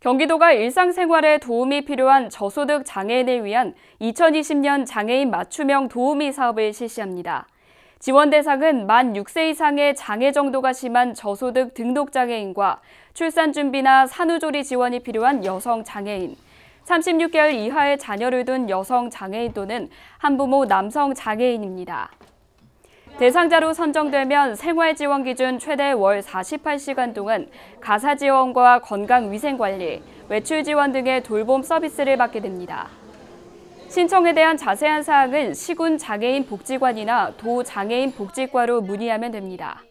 경기도가 일상생활에 도움이 필요한 저소득 장애인을 위한 2020년 장애인 맞춤형 도우미 사업을 실시합니다. 지원 대상은 만 6세 이상의 장애 정도가 심한 저소득 등록 장애인과 출산 준비나 산후조리 지원이 필요한 여성 장애인, 36개월 이하의 자녀를 둔 여성 장애인 또는 한부모 남성 장애인입니다. 대상자로 선정되면 생활지원 기준 최대 월 48시간 동안 가사 지원과 건강 위생 관리, 외출 지원 등의 돌봄 서비스를 받게 됩니다. 신청에 대한 자세한 사항은 시군 장애인 복지관이나 도 장애인 복지과로 문의하면 됩니다.